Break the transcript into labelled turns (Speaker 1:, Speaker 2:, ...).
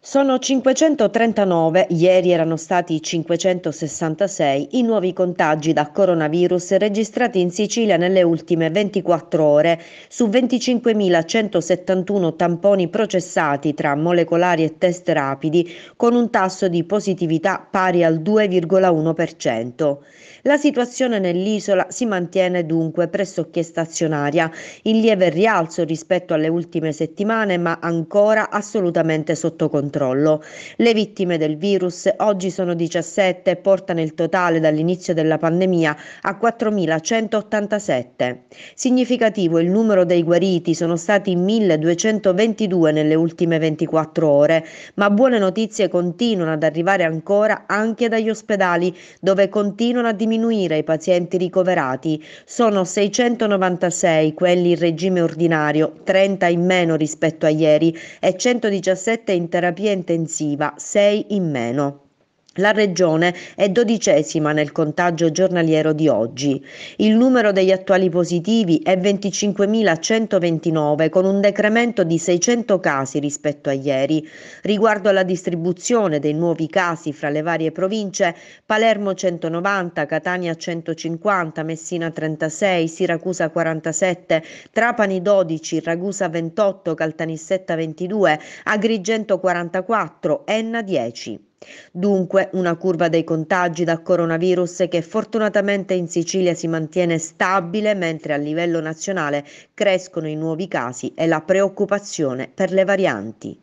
Speaker 1: Sono 539, ieri erano stati 566 i nuovi contagi da coronavirus registrati in Sicilia nelle ultime 24 ore. Su 25.171 tamponi processati tra molecolari e test rapidi, con un tasso di positività pari al 2,1%. La situazione nell'isola si mantiene dunque pressoché stazionaria, in lieve rialzo rispetto alle ultime settimane, ma ancora assolutamente sotto controllo controllo. Le vittime del virus oggi sono 17 e portano il totale dall'inizio della pandemia a 4.187. Significativo il numero dei guariti, sono stati 1.222 nelle ultime 24 ore, ma buone notizie continuano ad arrivare ancora anche dagli ospedali, dove continuano a diminuire i pazienti ricoverati. Sono 696 quelli in regime ordinario, 30 in meno rispetto a ieri e 117 in terapia terapia intensiva, 6 in meno. La regione è dodicesima nel contagio giornaliero di oggi. Il numero degli attuali positivi è 25.129 con un decremento di 600 casi rispetto a ieri. Riguardo alla distribuzione dei nuovi casi fra le varie province, Palermo 190, Catania 150, Messina 36, Siracusa 47, Trapani 12, Ragusa 28, Caltanissetta 22, Agrigento 44, Enna 10. Dunque una curva dei contagi da coronavirus che fortunatamente in Sicilia si mantiene stabile mentre a livello nazionale crescono i nuovi casi e la preoccupazione per le varianti.